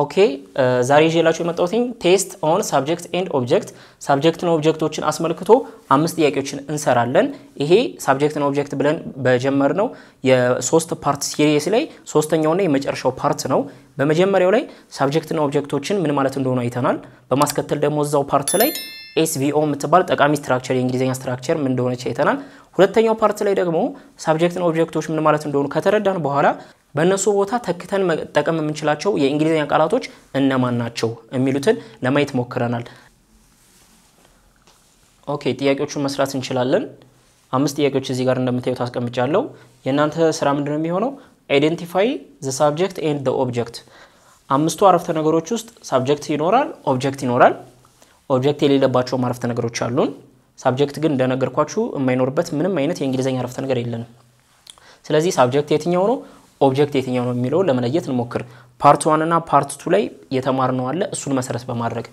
ኦኬ ዛሬ ይዤላችሁ የመጣሁትኝ ቴስት ኦን ሳብጀክት ኤንድ ኦብጀክት ሳብጀክትን ኦብጀክቶችን አስመልክቶ አምስት ጥያቄዎችን እንሰራለን። ይሄ ሳብጀክትን ኦብጀክት ብለን በጀመርነው የሶስት ፓርት ሲሪየስ ላይ ሶስተኛውና የመጨረሻው ፓርት ነው። በመጀመሪያው ላይ ሳብጀክትና ኦብጀክቶችን ምን ማለት እንደሆኑ አይተናል። በማስከተል ደግሞ እዛው ፓርት ላይ ኤስቪኦ የምትባል ጠቃሚ ስትራክቸር የእንግሊዝኛ ስትራክቸር ምን እንደሆነች አይተናል። ሁለተኛው ፓርት ላይ ደግሞ ሳብጀክትና ኦብጀክቶች ምን ማለት እንደሆኑ ከተረዳን በኋላ በእነሱ ቦታ ተክተን መጠቀም የምንችላቸው የእንግሊዝኛ ቃላቶች እነማን ናቸው የሚሉትን ለማየት ሞክረናል። ኦኬ ጥያቄዎቹን መስራት እንችላለን። አምስት ጥያቄዎች እዚህ ጋር እንደምታዩት አስቀምጫለሁ። የእናንተ ስራ ምንድን ነው የሚሆነው? አይደንቲፋይ ዘ ሳብጀክት ኤንድ ዘ ኦብጀክት። አምስቱ አረፍተ ነገሮች ውስጥ ሳብጀክት ይኖራል፣ ኦብጀክት ይኖራል። ኦብጀክት የሌለባቸውም አረፍተ ነገሮች አሉን። ሳብጀክት ግን እንደነገርኳችሁ የማይኖርበት ምንም አይነት የእንግሊዝኛ አረፍተ ነገር የለንም። ስለዚህ ሳብጀክት የትኛው ነው? ኦብጀክት የትኛው ነው የሚለው ለመለየት እንሞክር። ፓርት ዋን እና ፓርት ቱ ላይ የተማርነው አለ። እሱን መሰረት በማድረግ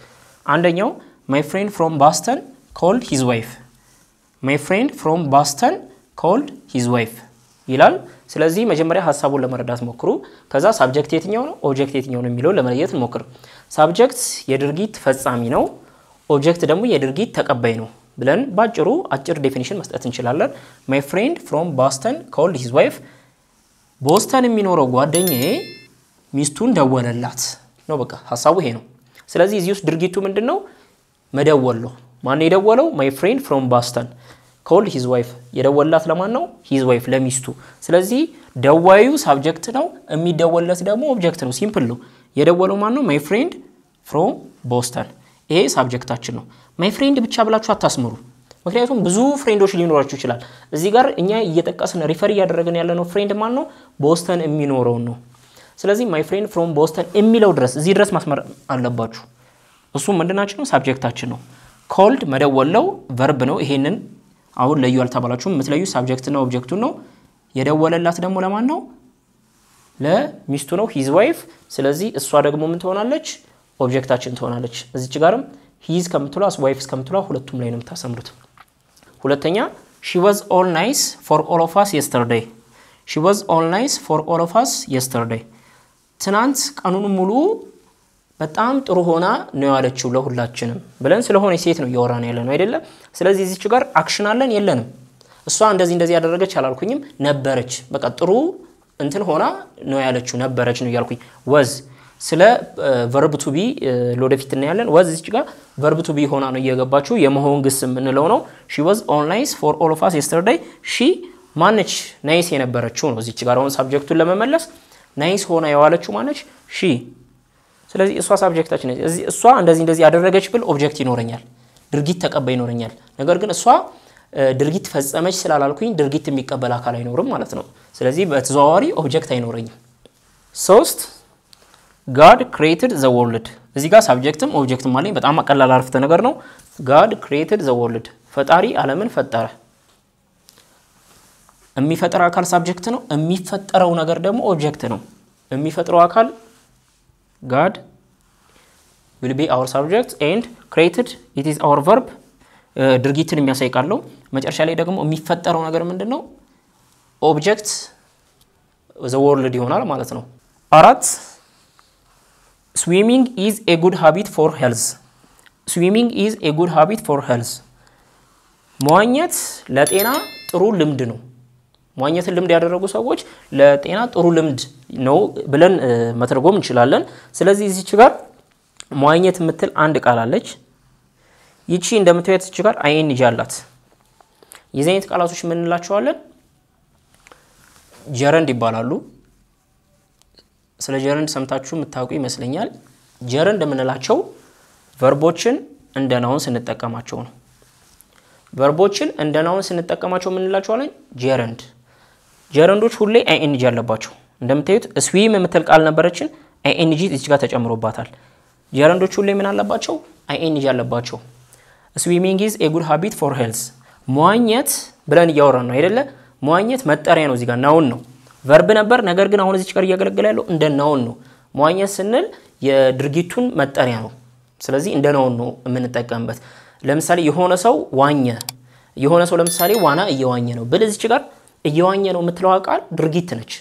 አንደኛው ማይ ፍሬንድ ፍሮም ባስተን ኮልድ ሂዝ ዋይፍ፣ ማይ ፍሬንድ ፍሮም ባስተን ኮልድ ሂዝ ዋይፍ ይላል። ስለዚህ መጀመሪያ ሀሳቡን ለመረዳት ሞክሩ። ከዛ ሳብጀክት የትኛው ነው፣ ኦብጀክት የትኛው ነው የሚለው ለመለየት እንሞክር። ሳብጀክት የድርጊት ፈጻሚ ነው፣ ኦብጀክት ደግሞ የድርጊት ተቀባይ ነው ብለን ባጭሩ አጭር ዴፊኒሽን መስጠት እንችላለን። ማይ ፍሬንድ ፍሮም ባስተን ኮልድ ሂዝ ዋይፍ ቦስተን የሚኖረው ጓደኛዬ ሚስቱን ደወለላት ነው። በቃ ሀሳቡ ይሄ ነው። ስለዚህ እዚህ ውስጥ ድርጊቱ ምንድን ነው? መደወል ነው። ማን የደወለው? ማይ ፍሬንድ ፍሮም ቦስተን ኮልድ ሂዝ ዋይፍ። የደወላት ለማን ነው? ሂዝ ዋይፍ ለሚስቱ። ስለዚህ ደዋዩ ሳብጀክት ነው፣ የሚደወልለት ደግሞ ኦብጀክት ነው። ሲምፕል ነው። የደወለው ማን ነው? ማይ ፍሬንድ ፍሮም ቦስተን። ይሄ ሳብጀክታችን ነው። ማይ ፍሬንድ ብቻ ብላችሁ አታስምሩ። ምክንያቱም ብዙ ፍሬንዶች ሊኖራችሁ ይችላል። እዚህ ጋር እኛ እየጠቀስን ሪፈር እያደረግን ያለነው ፍሬንድ ማን ነው? ቦስተን የሚኖረውን ነው። ስለዚህ ማይ ፍሬንድ ፍሮም ቦስተን የሚለው ድረስ እዚህ ድረስ ማስመር አለባችሁ። እሱም ምንድናችን ነው? ሳብጀክታችን ነው። ኮልድ መደወል ነው፣ ቨርብ ነው። ይሄንን አሁን ለዩ አልተባላችሁም። የምትለዩ ሳብጀክትና ኦብጀክቱን ነው። የደወለላት ደግሞ ለማን ነው? ለሚስቱ ነው፣ ሂዝ ዋይፍ። ስለዚህ እሷ ደግሞ ምን ትሆናለች? ኦብጀክታችን ትሆናለች። እዚች ጋርም ሂዝ ከምትሏ ዋይፍ እስከምትሏ ሁለቱም ላይ ነው የምታሰምሩት። ሁለተኛ ሺ ዋዝ ኦል ናይስ ፎር ኦል ኦፍ አስ የስተርዴይ ሺ ዋዝ ኦል ናይስ ፎር ኦል ኦፍ አስ የስተርዴይ ትናንት ቀኑን ሙሉ በጣም ጥሩ ሆና ነው ያለችው ለሁላችንም ብለን ስለሆነ ሴት ነው እያወራን ያለ ነው አይደለም። ስለዚህ እዚች ጋር አክሽን አለን የለንም። እሷ እንደዚህ እንደዚህ ያደረገች አላልኩኝም፣ ነበረች። በቃ ጥሩ እንትን ሆና ነው ያለችው ነበረች ነው እያልኩኝ ወዝ ስለ ቨርብ ቱ ቢ ለወደፊት እናያለን። ወዝ እዚች ጋር ቨርብ ቱ ቢ ሆና ነው እየገባችሁ የመሆን ግስ የምንለው ነው። ሺ ወዝ ኦንላይን ፎር ኦል ኦፍ አስ የስተርዳይ። ሺ ማነች? ናይስ የነበረችው ነው። እዚች ጋር አሁን ሳብጀክቱን ለመመለስ ናይስ ሆና የዋለችው ማነች? ሺ። ስለዚህ እሷ ሳብጀክታችን እሷ እንደዚህ እንደዚህ ያደረገች ብል ኦብጀክት ይኖረኛል፣ ድርጊት ተቀባይ ይኖረኛል። ነገር ግን እሷ ድርጊት ፈጸመች ስላላልኩኝ ድርጊት የሚቀበል አካል አይኖርም ማለት ነው። ስለዚህ በተዘዋዋሪ ኦብጀክት አይኖረኝም። ሶስት ጋድ ክሬትድ ዘ ወርልድ። እዚህ ጋር ሳብጀክትም ኦብጀክትም አለኝ። በጣም ቀላል አረፍተ ነገር ነው። ጋድ ክሬትድ ዘ ወርልድ፣ ፈጣሪ ዓለምን ፈጠረ። የሚፈጥር አካል ሳብጀክት ነው። የሚፈጠረው ነገር ደግሞ ኦብጀክት ነው። የሚፈጥረው አካል ጋድ ዊል ቢ አወር ሳብጀክት ኤንድ ክሬትድ ኢት ኢዝ አወር ቨርብ ድርጊትን የሚያሳይ ቃለው መጨረሻ ላይ ደግሞ የሚፈጠረው ነገር ምንድን ነው? ኦብጀክት ዘ ወርልድ ይሆናል ማለት ነው። አራት ስዊሚንግ ኢዝ a good habit for health. Swimming is a good habit for health. መዋኘት ለጤና ጥሩ ልምድ ነው። መዋኘትን ልምድ ያደረጉ ሰዎች ለጤና ጥሩ ልምድ ነው ብለን መተርጎም እንችላለን። ስለዚህ እዚች ጋር መዋኘት የምትል አንድ ቃል አለች። ይቺ እንደምታዩት እዚች ጋር አይኤንጂ አላት። የዚህ አይነት ቃላቶች ምን እንላቸዋለን? ጀረንድ ይባላሉ። ስለ ጀረንድ ሰምታችሁ የምታውቁ ይመስለኛል። ጀረንድ የምንላቸው ቨርቦችን እንደ ናውን ስንጠቀማቸው ነው። ቨርቦችን እንደ ናውን ስንጠቀማቸው የምንላቸዋለን ጀረንድ። ጀረንዶች ሁሌ አይኤንጂ አለባቸው። እንደምታዩት ስዊም የምትል ቃል ነበረችን፣ አይኤንጂ እዚህ ጋር ተጨምሮባታል። ጀረንዶች ሁሌ ምን አለባቸው? አይኤንጂ አለባቸው። ስዊሚንግ ኢዝ ኤ ጉድ ሀቢት ፎር ሄልስ። መዋኘት ብለን እያወራን ነው አይደለ? መዋኘት መጠሪያ ነው፣ እዚጋ ናውን ነው። ቨርብ ነበር። ነገር ግን አሁን እዚች ጋር እያገለገለ ያለው እንደ ናውን ነው። መዋኘት ስንል የድርጊቱን መጠሪያ ነው። ስለዚህ እንደ ናውን ነው የምንጠቀምበት። ለምሳሌ የሆነ ሰው ዋኘ፣ የሆነ ሰው ለምሳሌ ዋና እየዋኘ ነው ብል እዚች ጋር እየዋኘ ነው የምትለዋ ቃል ድርጊት ነች።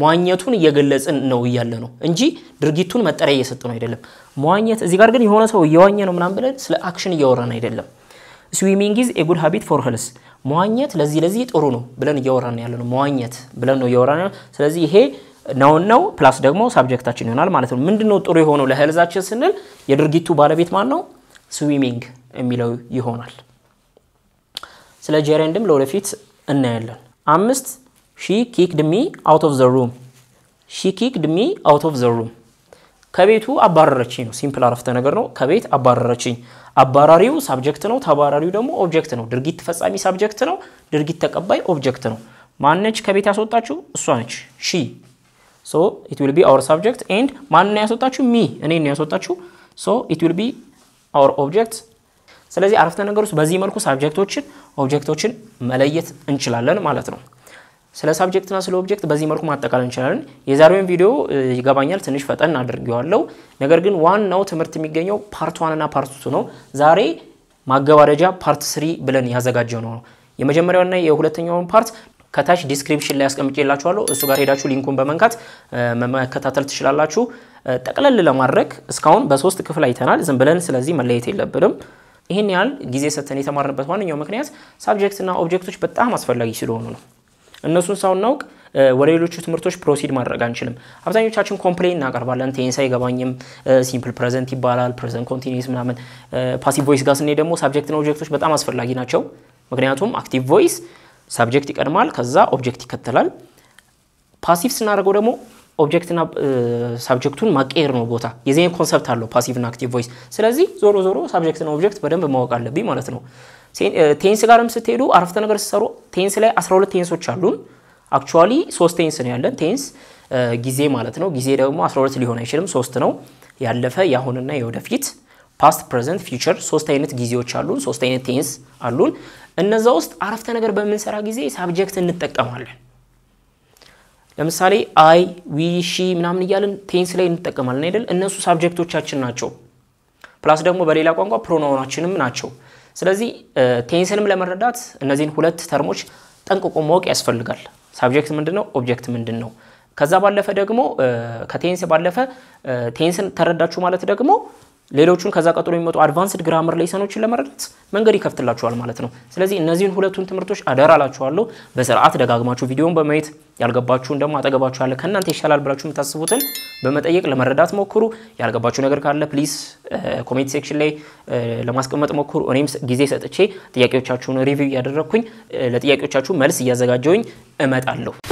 መዋኘቱን እየገለጽን ነው እያለ ነው እንጂ ድርጊቱን መጠሪያ እየሰጠ ነው አይደለም። መዋኘት እዚህ ጋር ግን የሆነ ሰው እየዋኘ ነው ምናምን ብለን ስለ አክሽን እያወራን አይደለም። ስዊሚንግ ኢዝ ኤ ጉድ ሀቢት ፎር ሄልስ መዋኘት ለዚህ ለዚህ ጥሩ ነው ብለን እያወራን ያለ ነው። መዋኘት ብለን ነው እያወራን ያለ። ስለዚህ ይሄ ነውን ነው ፕላስ ደግሞ ሳብጀክታችን ይሆናል ማለት ነው። ምንድን ነው ጥሩ የሆነው ለህልዛችን ስንል የድርጊቱ ባለቤት ማን ነው? ስዊሚንግ የሚለው ይሆናል። ስለ ጀረንድም ለወደፊት እናያለን። አምስት ሺ ኪክድ ሚ አውት ኦፍ ዘ ሩም ሺ ኪክድ ሚ አውት ኦፍ ዘ ሩም ከቤቱ አባረረችኝ ነው። ሲምፕል አረፍተ ነገር ነው። ከቤት አባረረችኝ። አባራሪው ሳብጀክት ነው። ተባራሪው ደግሞ ኦብጀክት ነው። ድርጊት ፈጻሚ ሳብጀክት ነው። ድርጊት ተቀባይ ኦብጀክት ነው። ማነች ከቤት ያስወጣችሁ? እሷ ነች። ሺ ሶ ኢት ዊል ቢ አወር ሳብጀክት ኤንድ ነው ያስወጣችሁ? ሚ ነው ያስወጣችሁ። ሶ ኢት ዊል ቢ አወር ኦብጀክት። ስለዚህ አረፍተ ነገር ውስጥ በዚህ መልኩ ሳብጀክቶችን ኦብጀክቶችን መለየት እንችላለን ማለት ነው። ስለ ሳብጀክትና ስለ ኦብጀክት በዚህ መልኩ ማጠቃለል እንችላለን። የዛሬውን ቪዲዮ ይገባኛል ትንሽ ፈጠን አድርጌዋለሁ። ነገር ግን ዋናው ትምህርት የሚገኘው ፓርት እና ፓርት ቱ ነው። ዛሬ ማገባደጃ ፓርት ስሪ ብለን ያዘጋጀው ነው። የመጀመሪያውና የሁለተኛውን ፓርት ከታች ዲስክሪፕሽን ላይ አስቀምጬላችኋለሁ። እሱ ጋር ሄዳችሁ ሊንኩን በመንካት መከታተል ትችላላችሁ። ጠቅለል ለማድረግ እስካሁን በሶስት ክፍል አይተናል። ዝም ብለን ስለዚህ መለየት የለብንም። ይህን ያህል ጊዜ ሰተን የተማርንበት ዋነኛው ምክንያት ሳብጀክትና ኦብጀክቶች በጣም አስፈላጊ ስለሆኑ ነው። እነሱን ሳናውቅ ወደ ሌሎቹ ትምህርቶች ፕሮሲድ ማድረግ አንችልም። አብዛኞቻችን ኮምፕሌን እናቀርባለን። ቴንስ አይገባኝም፣ ሲምፕል ፕሬዘንት ይባላል፣ ፕሬዘንት ኮንቲኒስ ምናምን። ፓሲቭ ቮይስ ጋር ስንሄድ ደግሞ ሳብጀክትና ኦብጀክቶች በጣም አስፈላጊ ናቸው። ምክንያቱም አክቲቭ ቮይስ ሳብጀክት ይቀድማል፣ ከዛ ኦብጀክት ይከተላል። ፓሲቭ ስናደርገው ደግሞ ኦብጀክትና ሳብጀክቱን ማቀየር ነው ቦታ። የዚህ ኮንሰፕት አለው ፓሲቭና አክቲቭ ቮይስ። ስለዚህ ዞሮ ዞሮ ሳብጀክትና ኦብጀክት በደንብ ማወቅ አለብኝ ማለት ነው። ቴንስ ጋርም ስትሄዱ አረፍተ ነገር ሲሰሩ ቴንስ ላይ 12 ቴንሶች አሉ። አክቹዋሊ 3 ቴንስ ነው ያለን። ቴንስ ጊዜ ማለት ነው። ጊዜ ደግሞ 12 ሊሆን አይችልም፣ 3 ነው። ያለፈ፣ የአሁንና የወደፊት ፓስት፣ ፕሬዘንት፣ ፊውቸር ሶስት አይነት ጊዜዎች አሉን፣ ሶስት አይነት ቴንስ አሉን። እነዛ ውስጥ አረፍተ ነገር በምንሰራ ጊዜ ሳብጀክት እንጠቀማለን። ለምሳሌ አይ ዊ ሺ ምናምን እያልን ቴንስ ላይ እንጠቀማለን አይደል? እነሱ ሳብጀክቶቻችን ናቸው። ፕላስ ደግሞ በሌላ ቋንቋ ፕሮናውናችንም ናቸው። ስለዚህ ቴንስንም ለመረዳት እነዚህን ሁለት ተርሞች ጠንቅቆ ማወቅ ያስፈልጋል። ሳብጀክት ምንድን ነው? ኦብጀክት ምንድን ነው? ከዛ ባለፈ ደግሞ ከቴንስ ባለፈ ቴንስን ተረዳችሁ ማለት ደግሞ ሌሎቹን ከዛ ቀጥሎ የሚመጡ አድቫንስድ ግራመር ሌሰኖችን ለመረዳት መንገድ ይከፍትላችኋል ማለት ነው። ስለዚህ እነዚህን ሁለቱን ትምህርቶች አደራ ላችኋለሁ በስርዓት ደጋግማችሁ ቪዲዮን በማየት ያልገባችሁን ደግሞ አጠገባችሁ ያለ ከእናንተ ይሻላል ብላችሁ የምታስቡትን በመጠየቅ ለመረዳት ሞክሩ። ያልገባችሁ ነገር ካለ ፕሊስ ኮሜንት ሴክሽን ላይ ለማስቀመጥ ሞክሩ። እኔም ጊዜ ሰጥቼ ጥያቄዎቻችሁን ሪቪው እያደረግኩኝ ለጥያቄዎቻችሁ መልስ እያዘጋጀውኝ እመጣለሁ።